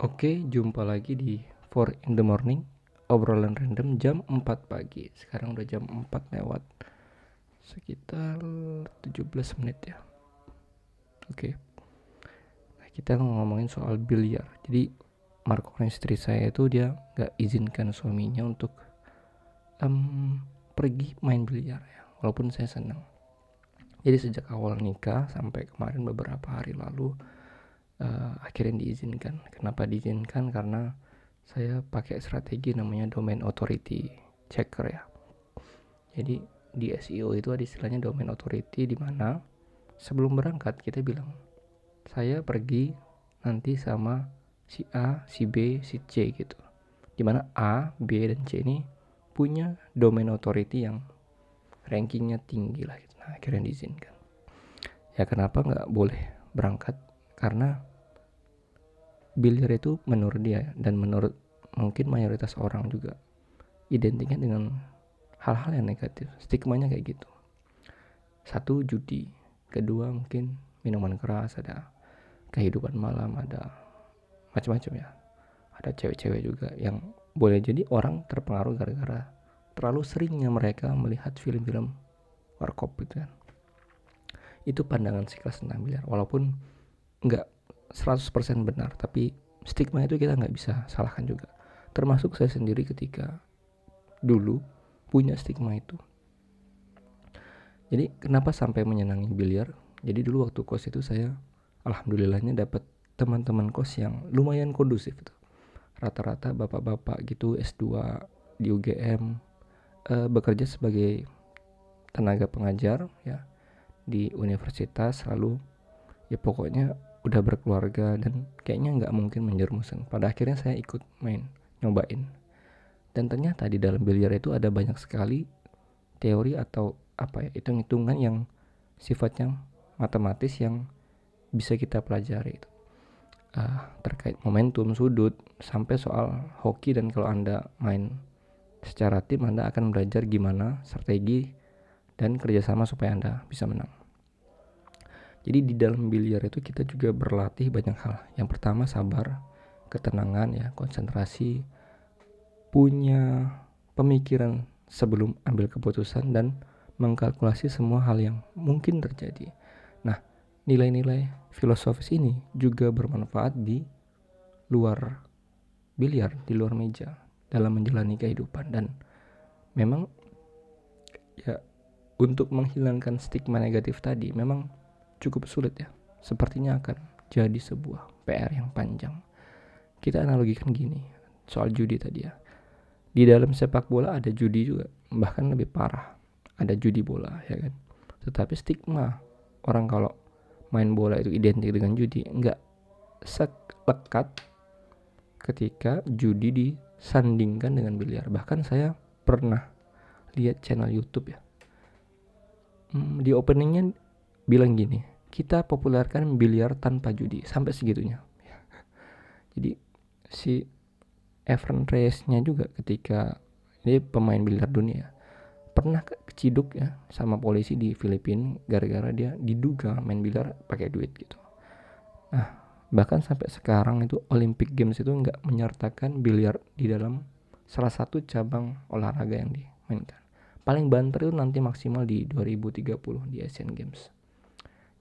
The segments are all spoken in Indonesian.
Oke, jumpa lagi di 4 in the morning Obrolan random jam 4 pagi Sekarang udah jam 4 lewat Sekitar 17 menit ya Oke nah, Kita ngomongin soal biliar Jadi Marco istri saya itu dia gak izinkan suaminya untuk um, Pergi main biliar ya Walaupun saya senang Jadi sejak awal nikah sampai kemarin beberapa hari lalu uh, akhirnya diizinkan. Kenapa diizinkan? Karena saya pakai strategi namanya domain authority checker ya. Jadi di SEO itu ada istilahnya domain authority di mana sebelum berangkat kita bilang saya pergi nanti sama si A, si B, si C gitu. Di mana A, B, dan C ini punya domain authority yang rankingnya tinggi lah gitu. Nah akhirnya diizinkan. Ya kenapa nggak boleh berangkat? Karena biliar itu menurut dia ya, dan menurut mungkin mayoritas orang juga identiknya dengan hal-hal yang negatif stigmanya kayak gitu satu judi kedua mungkin minuman keras ada kehidupan malam ada macam-macam ya ada cewek-cewek juga yang boleh jadi orang terpengaruh gara-gara terlalu seringnya mereka melihat film-film warkop gitu kan itu pandangan si kelas 6 miliar walaupun nggak 100% benar tapi stigma itu kita nggak bisa salahkan juga termasuk saya sendiri ketika dulu punya stigma itu jadi kenapa sampai menyenangi biliar jadi dulu waktu kos itu saya alhamdulillahnya dapat teman-teman kos yang lumayan kondusif itu rata-rata bapak-bapak gitu S2 di UGM e, eh, bekerja sebagai tenaga pengajar ya di universitas lalu ya pokoknya udah berkeluarga dan kayaknya nggak mungkin menjerumuskan. Pada akhirnya saya ikut main, nyobain. Dan ternyata di dalam biliar itu ada banyak sekali teori atau apa ya hitung-hitungan yang sifatnya matematis yang bisa kita pelajari itu uh, terkait momentum sudut sampai soal hoki dan kalau anda main secara tim anda akan belajar gimana strategi dan kerjasama supaya anda bisa menang. Jadi di dalam biliar itu kita juga berlatih banyak hal. Yang pertama sabar, ketenangan ya, konsentrasi, punya pemikiran sebelum ambil keputusan dan mengkalkulasi semua hal yang mungkin terjadi. Nah, nilai-nilai filosofis ini juga bermanfaat di luar biliar, di luar meja dalam menjalani kehidupan dan memang ya untuk menghilangkan stigma negatif tadi memang cukup sulit ya. Sepertinya akan jadi sebuah PR yang panjang. Kita analogikan gini, soal judi tadi ya. Di dalam sepak bola ada judi juga, bahkan lebih parah. Ada judi bola ya kan. Tetapi stigma orang kalau main bola itu identik dengan judi nggak selekat ketika judi disandingkan dengan biliar bahkan saya pernah lihat channel YouTube ya hmm, di openingnya bilang gini kita populerkan biliar tanpa judi sampai segitunya. Ya. Jadi si Evan Reyes-nya juga ketika ini pemain biliar dunia pernah keciduk ya sama polisi di Filipina gara-gara dia diduga main biliar pakai duit gitu. Nah, bahkan sampai sekarang itu Olympic Games itu nggak menyertakan biliar di dalam salah satu cabang olahraga yang dimainkan. Paling banter itu nanti maksimal di 2030 di Asian Games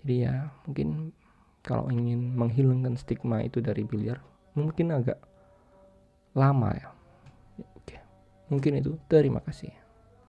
jadi ya mungkin kalau ingin menghilangkan stigma itu dari biliar mungkin agak lama ya oke mungkin itu terima kasih